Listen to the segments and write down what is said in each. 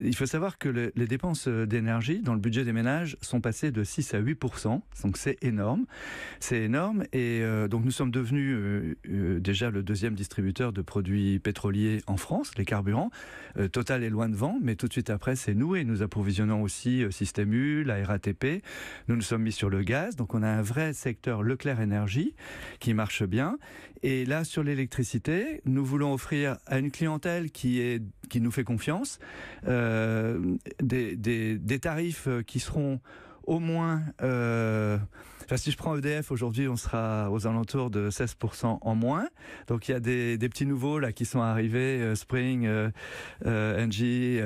Il faut savoir que les dépenses euh, d'énergie dans le budget des ménages sont passées de 6 à 8 donc c'est énorme. C'est énorme et euh, donc nous sommes devenus euh, déjà le deuxième distributeur de produits pétroliers en France, les carburants. Total est loin de vent, mais tout de suite après c'est nous et nous approvisionnons aussi Système U, la RATP. Nous nous sommes mis sur le gaz, donc on a un vrai secteur Leclerc Énergie qui marche bien. Et là sur l'électricité, nous voulons offrir à une clientèle qui est qui nous fait confiance, euh, des, tarifs qui seront au moins euh, bah, si je prends EDF, aujourd'hui, on sera aux alentours de 16% en moins. Donc, il y a des, petits nouveaux là qui sont arrivés, euh, Spring, Engie,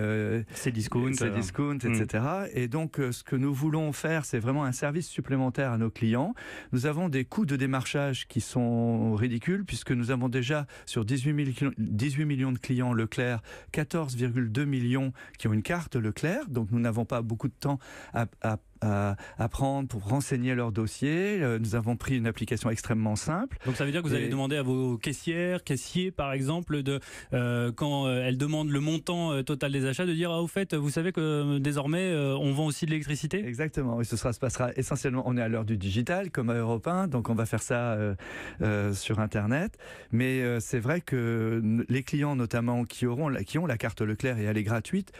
Cdiscount, etc. Et donc, euh, ce que nous voulons faire, c'est vraiment un service supplémentaire à nos clients. Nous avons des coûts de démarchage qui sont ridicules puisque nous avons déjà sur 18, 18 millions de clients Leclerc, 14,2 millions qui ont une carte Leclerc. Donc, nous n'avons pas beaucoup de temps à, à à, prendre pour renseigner leur dossier. Euh, nous avons pris une application extrêmement simple. Donc ça veut dire que vous allez demander à vos caissières, caissiers par exemple, de, euh, quand euh, elles demandent le montant total des achats, de dire ah, au fait, vous savez que désormais on vend aussi de l'électricité Exactement, et ce sera, se passera essentiellement, on est à l'heure du digital comme à Europe 1, donc on va faire ça sur Internet. Mais c'est vrai que les clients notamment qui, auront, qui ont la carte Leclerc et elle est gratuite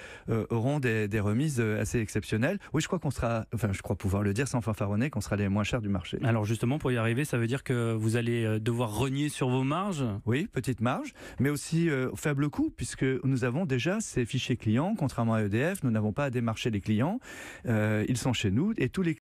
auront des remises assez exceptionnelles. Oui, je crois qu'on sera enfin je crois pouvoir le dire sans fanfaronner, qu'on sera les moins chers du marché. Alors justement, pour y arriver, ça veut dire que vous allez euh, devoir renier sur vos marges Oui, petite marge, mais aussi euh, faible coût, puisque nous avons déjà ces fichiers clients, contrairement à EDF, nous n'avons pas à démarcher les clients, euh, ils sont chez nous, et tous les